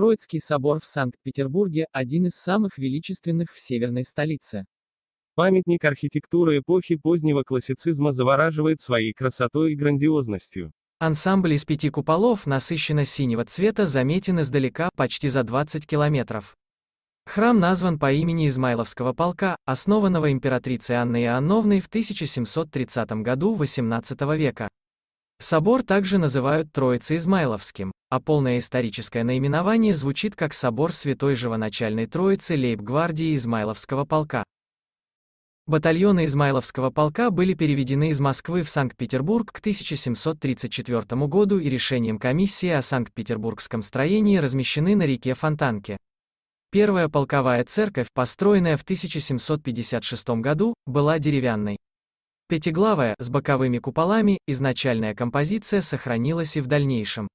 Троицкий собор в Санкт-Петербурге – один из самых величественных в северной столице. Памятник архитектуры эпохи позднего классицизма завораживает своей красотой и грандиозностью. Ансамбль из пяти куполов насыщенно синего цвета заметен издалека, почти за 20 километров. Храм назван по имени Измайловского полка, основанного императрицей Анной Иоанновной в 1730 году XVIII века. Собор также называют Троице-Измайловским, а полное историческое наименование звучит как Собор Святой Живоначальной Троицы Лейб-гвардии Измайловского полка. Батальоны Измайловского полка были переведены из Москвы в Санкт-Петербург к 1734 году и решением комиссии о санкт-петербургском строении размещены на реке Фонтанке. Первая полковая церковь, построенная в 1756 году, была деревянной. Пятиглавая, с боковыми куполами, изначальная композиция сохранилась и в дальнейшем.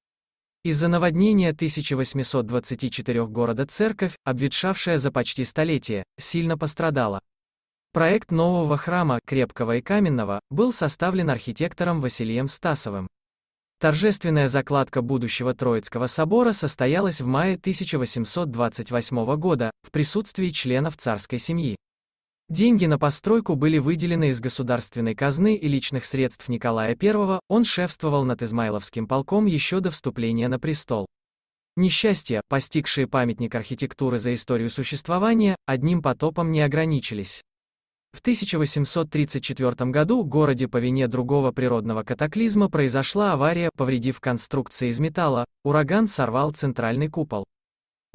Из-за наводнения 1824 города церковь, обветшавшая за почти столетие, сильно пострадала. Проект нового храма, крепкого и каменного, был составлен архитектором Василием Стасовым. Торжественная закладка будущего Троицкого собора состоялась в мае 1828 года в присутствии членов царской семьи. Деньги на постройку были выделены из государственной казны и личных средств Николая I, он шефствовал над Измайловским полком еще до вступления на престол. Несчастья, постигшие памятник архитектуры за историю существования, одним потопом не ограничились. В 1834 году в городе по вине другого природного катаклизма произошла авария, повредив конструкции из металла, ураган сорвал центральный купол.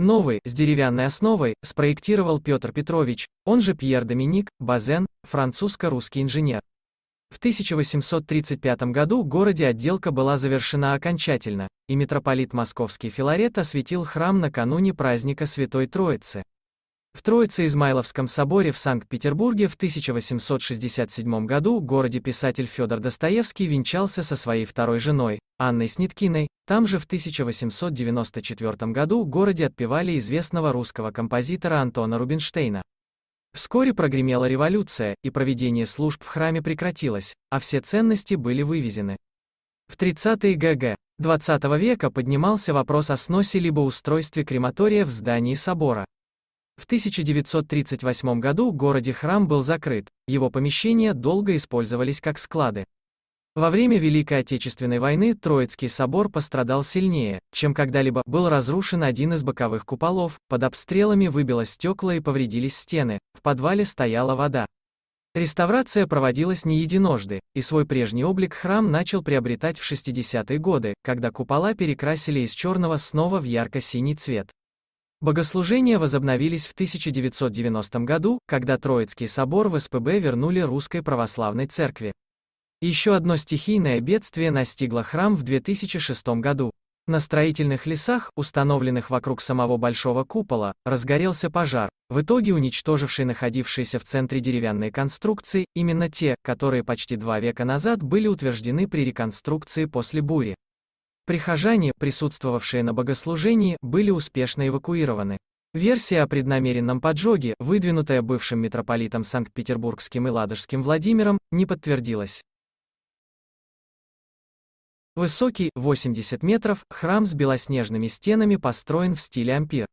Новый, с деревянной основой, спроектировал Петр Петрович, он же Пьер Доминик, Базен, французско-русский инженер. В 1835 году в городе отделка была завершена окончательно, и митрополит Московский Филарет осветил храм накануне праздника Святой Троицы. В Троице-Измайловском соборе в Санкт-Петербурге в 1867 году в городе писатель Федор Достоевский венчался со своей второй женой, Анной Сниткиной, там же в 1894 году в городе отпевали известного русского композитора Антона Рубинштейна. Вскоре прогремела революция, и проведение служб в храме прекратилось, а все ценности были вывезены. В 30-е ГГ XX века поднимался вопрос о сносе либо устройстве крематория в здании собора. В 1938 году в городе храм был закрыт, его помещения долго использовались как склады. Во время Великой Отечественной войны Троицкий собор пострадал сильнее, чем когда-либо, был разрушен один из боковых куполов, под обстрелами выбило стекла и повредились стены, в подвале стояла вода. Реставрация проводилась не единожды, и свой прежний облик храм начал приобретать в 60-е годы, когда купола перекрасили из черного снова в ярко-синий цвет. Богослужения возобновились в 1990 году, когда Троицкий собор в СПБ вернули Русской Православной Церкви. Еще одно стихийное бедствие настигло храм в 2006 году. На строительных лесах, установленных вокруг самого большого купола, разгорелся пожар, в итоге уничтоживший находившиеся в центре деревянные конструкции, именно те, которые почти два века назад были утверждены при реконструкции после бури. Прихожане, присутствовавшие на богослужении, были успешно эвакуированы. Версия о преднамеренном поджоге, выдвинутая бывшим митрополитом Санкт-Петербургским и Ладожским Владимиром, не подтвердилась. Высокий, 80 метров, храм с белоснежными стенами построен в стиле ампир.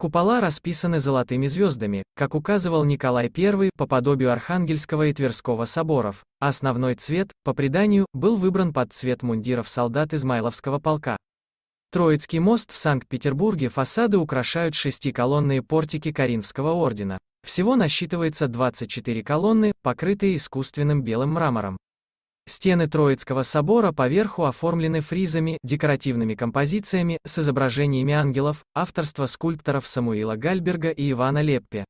Купола расписаны золотыми звездами, как указывал Николай I по подобию Архангельского и Тверского соборов. А основной цвет, по преданию, был выбран под цвет мундиров солдат Измайловского полка. Троицкий мост в Санкт-Петербурге фасады украшают шестиколонные портики Каринфского ордена. Всего насчитывается 24 колонны, покрытые искусственным белым мрамором. Стены Троицкого собора поверху оформлены фризами, декоративными композициями, с изображениями ангелов, авторства скульпторов Самуила Гальберга и Ивана Леппе.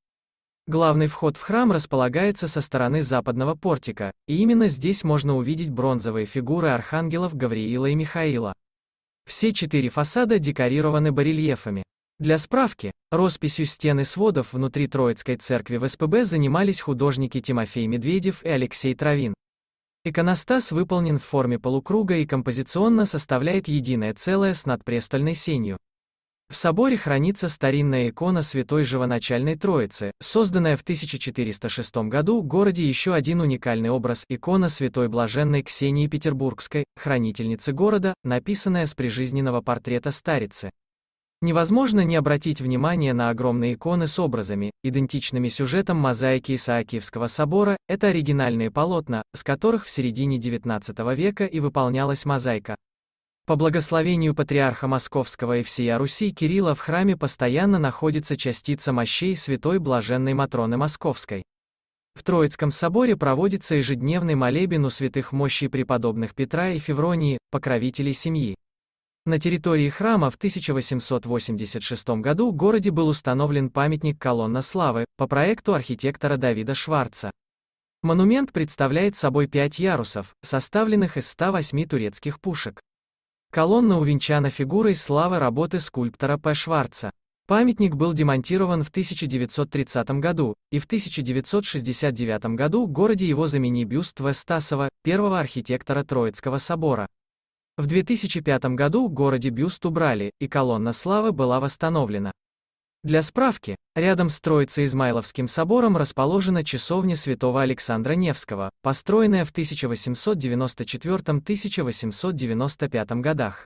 Главный вход в храм располагается со стороны западного портика, и именно здесь можно увидеть бронзовые фигуры архангелов Гавриила и Михаила. Все четыре фасада декорированы барельефами. Для справки, росписью стены сводов внутри Троицкой церкви в СПБ занимались художники Тимофей Медведев и Алексей Травин. Иконостас выполнен в форме полукруга и композиционно составляет единое целое с надпрестольной сенью. В соборе хранится старинная икона Святой Живоначальной Троицы, созданная в 1406 году в городе еще один уникальный образ – икона Святой Блаженной Ксении Петербургской, хранительницы города, написанная с прижизненного портрета старицы. Невозможно не обратить внимание на огромные иконы с образами, идентичными сюжетам мозаики Исаакиевского собора, это оригинальные полотна, с которых в середине XIX века и выполнялась мозаика. По благословению патриарха Московского и всея Руси Кирилла в храме постоянно находится частица мощей святой блаженной Матроны Московской. В Троицком соборе проводится ежедневный молебен у святых мощей преподобных Петра и Февронии, покровителей семьи. На территории храма в 1886 году в городе был установлен памятник «Колонна славы» по проекту архитектора Давида Шварца. Монумент представляет собой пять ярусов, составленных из 108 турецких пушек. Колонна увенчана фигурой славы работы скульптора П. Шварца. Памятник был демонтирован в 1930 году, и в 1969 году в городе его замени бюст В. Стасова, первого архитектора Троицкого собора. В 2005 году в городе бюст убрали, и колонна славы была восстановлена. Для справки, рядом с Троице-Измайловским собором расположена часовня святого Александра Невского, построенная в 1894-1895 годах.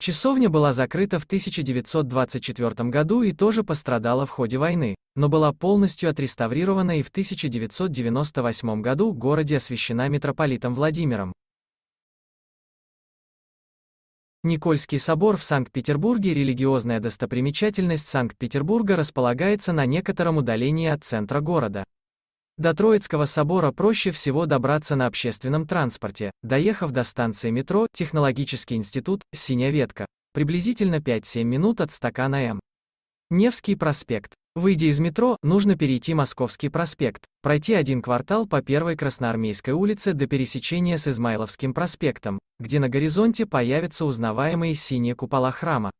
Часовня была закрыта в 1924 году и тоже пострадала в ходе войны, но была полностью отреставрирована и в 1998 году в городе освящена митрополитом Владимиром. Никольский собор в Санкт-Петербурге религиозная достопримечательность Санкт-Петербурга располагается на некотором удалении от центра города. До Троицкого собора проще всего добраться на общественном транспорте, доехав до станции метро «Технологический институт», «Синяя ветка», приблизительно 5-7 минут от стакана М. Невский проспект. Выйдя из метро, нужно перейти Московский проспект, пройти один квартал по первой Красноармейской улице до пересечения с Измайловским проспектом, где на горизонте появятся узнаваемые синие купола храма.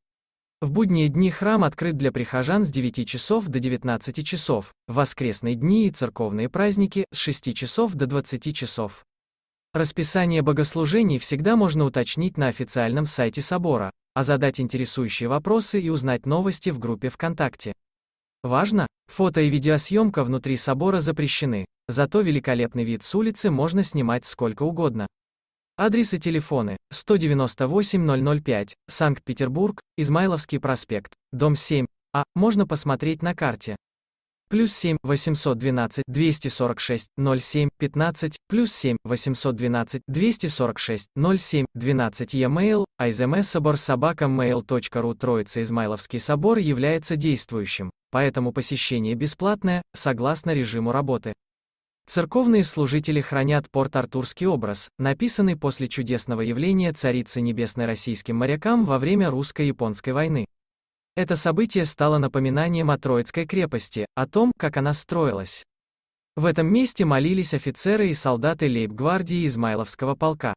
В будние дни храм открыт для прихожан с 9 часов до 19 часов, в воскресные дни и церковные праздники с 6 часов до 20 часов. Расписание богослужений всегда можно уточнить на официальном сайте собора, а задать интересующие вопросы и узнать новости в группе ВКонтакте. Важно, фото и видеосъемка внутри собора запрещены, зато великолепный вид с улицы можно снимать сколько угодно. Адрес и телефоны 198005, Санкт-Петербург, Измайловский проспект, дом 7, а можно посмотреть на карте. Плюс 7 812 246 07 15, плюс 7 812 246 07 12 e-mail, а из собор собака mail.ru Троица Измайловский собор является действующим поэтому посещение бесплатное, согласно режиму работы. Церковные служители хранят порт-артурский образ, написанный после чудесного явления Царицы Небесной российским морякам во время русско-японской войны. Это событие стало напоминанием о Троицкой крепости, о том, как она строилась. В этом месте молились офицеры и солдаты лейб-гвардии Измайловского полка.